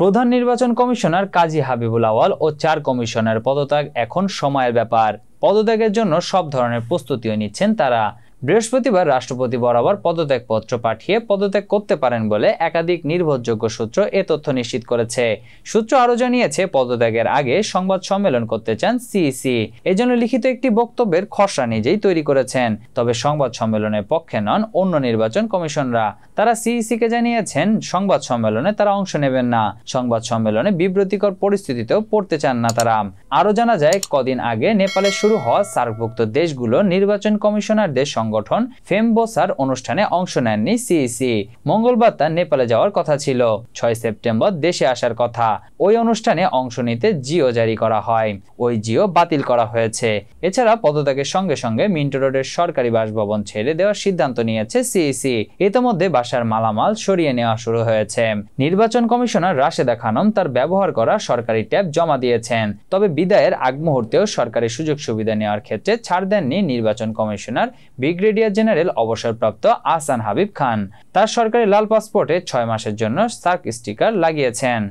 প্রধান নির্বাচন কমিশনার কাজী হাবিবুল আওয়াল ও চার কমিশনার পদত্যাগ এখন সময়ের ব্যাপার পদত্যাগের জন্য সব ধরনের প্রস্তুতিও নিচ্ছেন তারা বৃহস্পতিবার রাষ্ট্রপতি বরাবর পদত্যাগপত্র পাঠিয়ে পদত্যাগ করতে পারেন বলে একাধিক নির্ভরযোগ্য সূত্র এ তথ্য নিশ্চিত করেছে সূত্র আরও জানিয়েছে পদত্যাগের আগে সংবাদ সম্মেলন করতে চান সিইসি e এজন্য লিখিত একটি বক্তব্যের খসড়া নিজেই তৈরি করেছেন তবে সংবাদ সম্মেলনের পক্ষে নন অন্য নির্বাচন কমিশনরা তারা সিইসিকে e জানিয়েছেন সংবাদ সম্মেলনে তারা অংশ নেবেন না সংবাদ সম্মেলনে বিব্রতিকর পরিস্থিতিতেও পড়তে চান না তারা আরও জানা যায় কদিন আগে নেপালে শুরু হওয়া সার্কভুক্ত দেশগুলো নির্বাচন কমিশনারদের সংগঠন ফেমবোসার অনুষ্ঠানে অংশ নেননি সিইসি মঙ্গলবার তার নেপালে যাওয়ার কথা ছিল ছয় সেপ্টেম্বর দেশে আসার কথা ওই অনুষ্ঠানে অংশ নিতে জিও জারি করা হয় ওই জিও বাতিল করা হয়েছে এছাড়া পদত্যাগের সঙ্গে সঙ্গে মিন্টো রোডের সরকারি বাসভবন ছেড়ে দেওয়ার সিদ্ধান্ত নিয়েছে সিইসি ইতোমধ্যে বাসার মালামাল সরিয়ে নেওয়া শুরু হয়েছে নির্বাচন কমিশনার রাশেদা খানম তার ব্যবহার করা সরকারি ট্যাব জমা দিয়েছেন তবে বিদায়ের আগ মুহূর্তেও সরকারি সুযোগ সুবিধা নেওয়ার ক্ষেত্রে ছাড় দেননি নির্বাচন কমিশনার বিগ ব্রিগেডিয়ার জেনারেল অবসরপ্রাপ্ত আহসান হাবিব খান তার সরকারি লাল পাসপোর্টে ছয় মাসের জন্য সার্ক স্টিকার লাগিয়েছেন